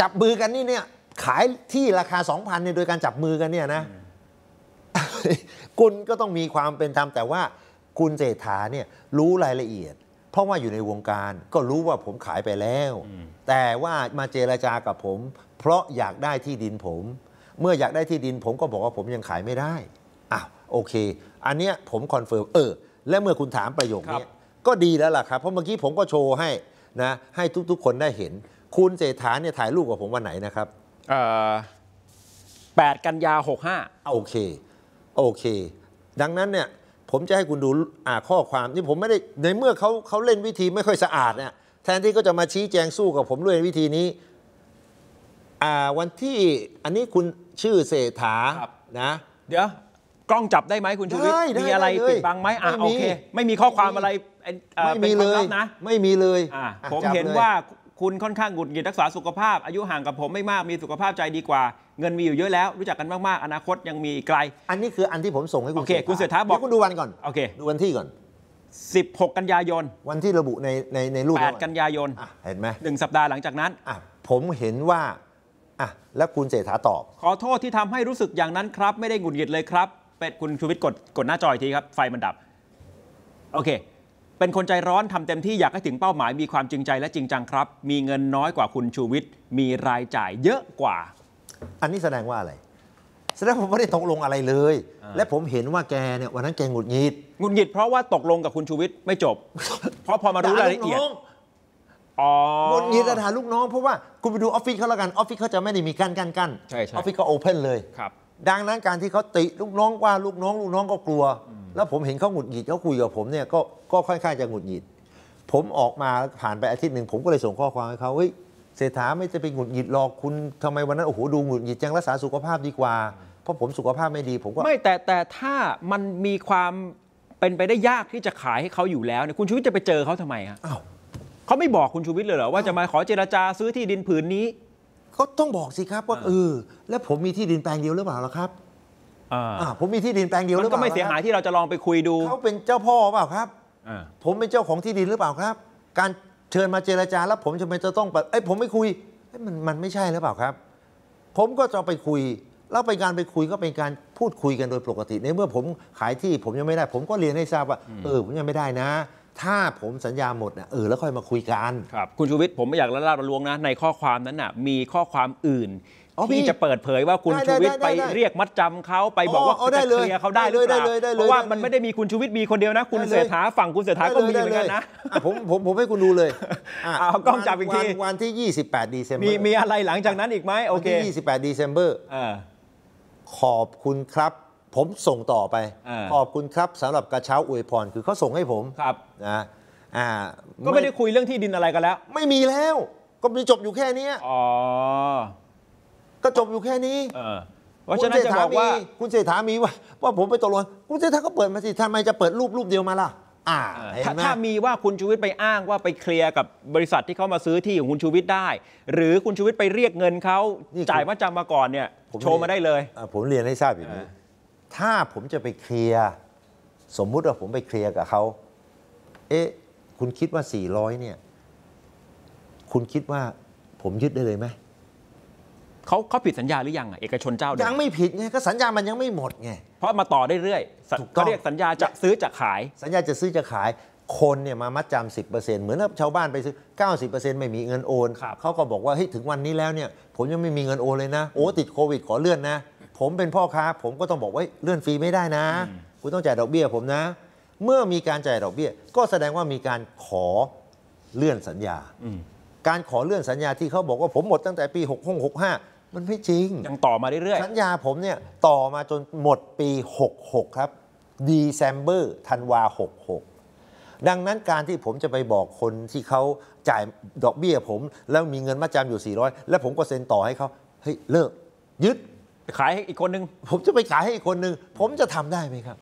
จับมือกันนี่เนี่ยขายที่ราคาสองพันเนี่ยโดยการจับมือกันเนี่ยนะคุณก็ต้องมีความเป็นธรรมแต่ว่าคุณเศรษฐาเนี่ยรู้รายละเอียด เพราะว่าอยู่ในวงการ ก็รู้ว่าผมขายไปแล้ว แต่ว่ามาเจรจากับผม เพราะอยากได้ที่ดินผม เมื่ออยากได้ที่ดินผมก็บอกว่าผมยังขายไม่ได้อ่าโอเค อันเนี้ยผมคอนเฟิร์มเออและเมื่อคุณถามประโยคนี้ก็ดีแล้วล่ะครับ เพราะเมื่อกี้ผมก็โชว์ให้นะ ให้ทุก ๆ คนได้เห็นคุณเศรษฐาเนี่ยถ่ายรูปกับผมวันไหนนะครับแปดกันยาหกห้าโอเค โอเค ดังนั้นเนี่ย ผมจะให้คุณดูอ่าข้อความ นี่ผมไม่ได้ ในเมื่อเขาเขาเล่นวิธีไม่ค่อยสะอาดเนี่ย แทนที่ก็จะมาชี้แจงสู้กับผมด้วยวิธีนี้อ่าวันที่อันนี้คุณชื่อเศรษฐานะเดี๋ยว กล้องจับได้ไหมคุณชูวิทย์มีอะไรปิดบังไหมอ่าโอเค ไม่มีข้อความอะไรไม่มีเลยนะไม่มีเลยผมเห็นว่าคุณค่อนข้างหงุดหงิดรักษาสุขภาพ อายุห่างกับผมไม่มาก มีสุขภาพใจดีกว่า เงินมีอยู่เยอะแล้วรู้จักกันมาก ๆ อนาคตยังมีอีกไกล อันนี้คืออันที่ผมส่งให้คุณโอเคคุณเสถาบอกคุณดูวันก่อนโอเคดูวันที่ก่อน 16 กันยายน วันที่ระบุในในในรูปแปดกันยายนเห็นไหมหนึ่งสัปดาห์หลังจากนั้นผมเห็นว่าอ่ะแล้วคุณเสถาตอบขอโทษที่ทำให้รู้สึกอย่างนั้นครับ ไม่ได้หงุดหงิดเลยครับเป็ดคุณชูวิทย์กดกดหน้าจอยทีครับ ไฟมันดับโอเคเป็นคนใจร้อนทำเต็มที่อยากให้ถึงเป้าหมายมีความจริงใจและจริงจังครับ มีเงินน้อยกว่าคุณชูวิทย์มีรายจ่ายเยอะกว่า อันนี้แสดงว่าอะไร แสดงผมไม่ได้ตกลงอะไรเลย และผมเห็นว่าแกเนี่ยวันนั้นแกหงุดหงิดหงุดหงิดเพราะว่าตกลงกับคุณชูวิทย์ไม่จบ เพราะพอมารู้รายละเอียดหงุดหงิดะทาลูกน้องเพราะว่าคุณไปดูออฟฟิศเขาแล้วกันออฟฟิศเขาจะไม่ได้มีกั้นกั้นกั้นออฟฟิศก็โอเพนเลยครับ ดังนั้นการที่เขาติลูกน้องว่าลูกน้อง ลูกน้องก็กลัวแล้วผมเห็นเขาหงุดหงิดเขาคุยกับผมเนี่ยก็ก็ค่อนข้างจะหงุดหงิด ผมออกมาผ่านไปอาทิตย์หนึ่งผมก็เลยส่งข้อความให้เขาเฮ้ยเศรษฐาไม่จะเป็นหงุดหงิดหรอกคุณทำไมวันนั้นโอ้โหดูหงุดหงิดจังรักษาสุขภาพดีกว่า เพราะผมสุขภาพไม่ดีผมก็ไม่แต่แต่ถ้ามันมีความเป็นไปได้ยากที่จะขายให้เขาอยู่แล้วเนี่ยคุณชูวิทย์จะไปเจอเขาทำไมฮะอเขาไม่บอกคุณชูวิทย์เลยเหรอว่าจะมาขอเจราจาซื้อที่ดินผืนนี้ก็ต้องบอกสิครับว่าเออแล้วผมมีที่ดินแปลงเดียวหรือเปล่าล่ะครับผมมีที่ดินแปลงเดียวหรือเปล่ามันก็ไม่เสียหายที่เราจะลองไปคุยดูเขาเป็นเจ้าพ่อเปล่าครับผมเป็นเจ้าของที่ดินหรือเปล่าครับ การเชิญมาเจรจาแล้ว ผมจะไม่จะต้องไอ้ผมไม่คุย มันมันไม่ใช่หรือเปล่าครับ ผมก็จะไปคุย แล้วไปการไปคุยก็เป็นการพูดคุยกันโดยปกติ ในเมื่อผมขายที่ผมยังไม่ได้ ผมก็เรียนให้ทราบว่า เออผมยังไม่ได้นะถ้าผมสัญญาหมดนะเออแล้วค่อยมาคุยกันครับคุณชูวิทย์ผมไม่อยากละลาบละลวงนะ ในข้อความนั้นน่ะมีข้อความอื่นที่จะเปิดเผยว่าคุณชูวิทย์ไปเรียกมัดจำเขาไปบอกว่าจะเคลียร์เขาได้หรือเปล่าเพราะว่ามันไม่ได้มีคุณชูวิทย์มีคนเดียวนะ คุณเสถาฝั่งคุณเสถาก็มีเหมือนกันนะผมผมผมให้คุณดูเลยเอากล้องจับอีกทีวันที่ 28ดีเซมเบอมีร์มีอะไรหลังจากนั้นอีกไหมโอเค28ดีเซมเบอร์ขอบคุณครับผมส่งต่อไปขอบคุณครับสำหรับกระเช้าอวยพรคือเขาส่งให้ผม ครับนะก็ไม่ได้คุยเรื่องที่ดินอะไรกันแล้ว ไม่มีแล้ว ก็มีจบอยู่แค่นี้อ๋อก็จบอยู่แค่นี้เพราะฉะนั้นจะบอกว่า คุณเศรษฐามีว่า ว่าผมไปตกลงคุณเศรษฐาก็เปิดมาสิทำไมจะเปิดรูปรูปเดียวมาล่ะถ้ามีว่าคุณชูวิทย์ไปอ้างว่าไปเคลียร์กับบริษัทที่เขามาซื้อที่ของคุณชูวิทย์ได้ หรือคุณชูวิทย์ไปเรียกเงินเขาจ่ายมาจำมาก่อนเนี่ยโชว์มาได้เลยผมเรียนให้ทราบอย่างนี้ถ้าผมจะไปเคลียร์สมมุติว่าผมไปเคลียร์กับเขาเอ๊ะ คุณคิดว่า 400เนี่ย คุณคิดว่าผมยึดได้เลยไหมเขาเขาผิดสัญญาหรือยังเอกชนเจ้าเดิมยังไม่ผิดไงก็สัญญามันยังไม่หมดไงเพราะมาต่อได้เรื่อยเขาเรียกสัญญาจะซื้อจะขาย สัญญาจะซื้อจะขายคนเนี่ย มามัดจำสิบเปอร์เซ็นต์เหมือนชาวบ้านไปซื้อเก้าสิบเปอร์เซ็นต์ไม่มีเงินโอนเขาก็บอกว่าเฮ้ยถึงวันนี้แล้วเนี่ย ผมยังไม่มีเงินโอนเลยนะโอ้ติดโควิดขอเลื่อนนะผมเป็นพ่อค้าผมก็ต้องบอกว่าเลื่อนฟรีไม่ได้นะ คุณต้องจ่ายดอกเบี้ยผมนะ เมื่อมีการจ่ายดอกเบี้ยก็แสดงว่ามีการขอเลื่อนสัญญาการขอเลื่อนสัญญาที่เขาบอกว่าผมหมดตั้งแต่ปี6 6 5 มันไม่จริงยังต่อมาเรื่อยๆสัญญาผมเนี่ยต่อมาจนหมดปี 66 ครับดีเซมเบอร์ธันวา66ดังนั้นการที่ผมจะไปบอกคนที่เขาจ่ายดอกเบี้ย ผม แล้วมีเงินมาจำอยู่ 400 แล้วผมก็เซ็นต่อ ให้เขาเฮ้ยเลิกยึดขายให้อีกคนนึงผมจะไปขายให้อีกคนนึงผมจะทำได้ไหมครับ